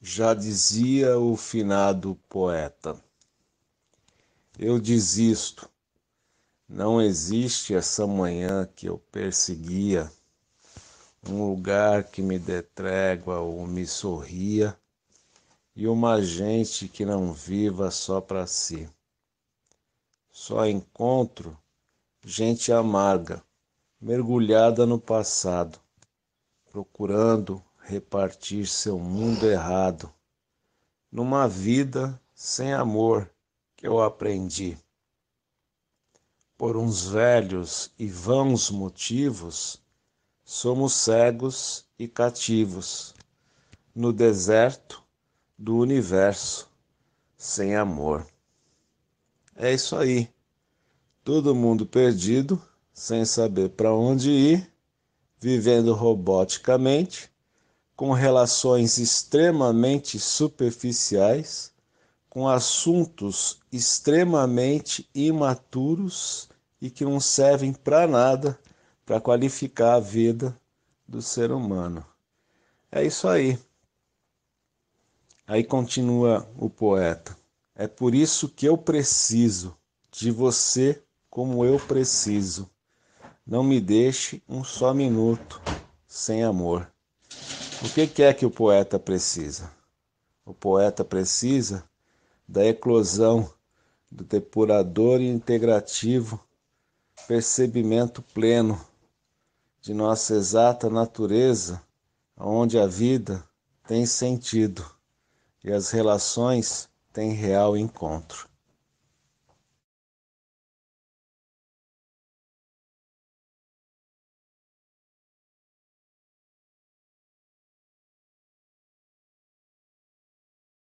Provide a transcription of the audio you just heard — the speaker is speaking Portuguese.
Já dizia o finado poeta. Eu desisto. Não existe essa manhã que eu perseguia, um lugar que me dê trégua ou me sorria, e uma gente que não viva só para si. Só encontro gente amarga, mergulhada no passado, procurando repartir seu mundo errado, numa vida sem amor que eu aprendi. Por uns velhos e vãos motivos, somos cegos e cativos, no deserto do universo, sem amor. É isso aí. Todo mundo perdido, sem saber para onde ir, vivendo roboticamente com relações extremamente superficiais, com assuntos extremamente imaturos e que não servem para nada para qualificar a vida do ser humano. É isso aí. Aí continua o poeta. É por isso que eu preciso de você como eu preciso. Não me deixe um só minuto sem amor. O que, é que o poeta precisa? O poeta precisa da eclosão do depurador e integrativo percebimento pleno de nossa exata natureza, onde a vida tem sentido e as relações têm real encontro.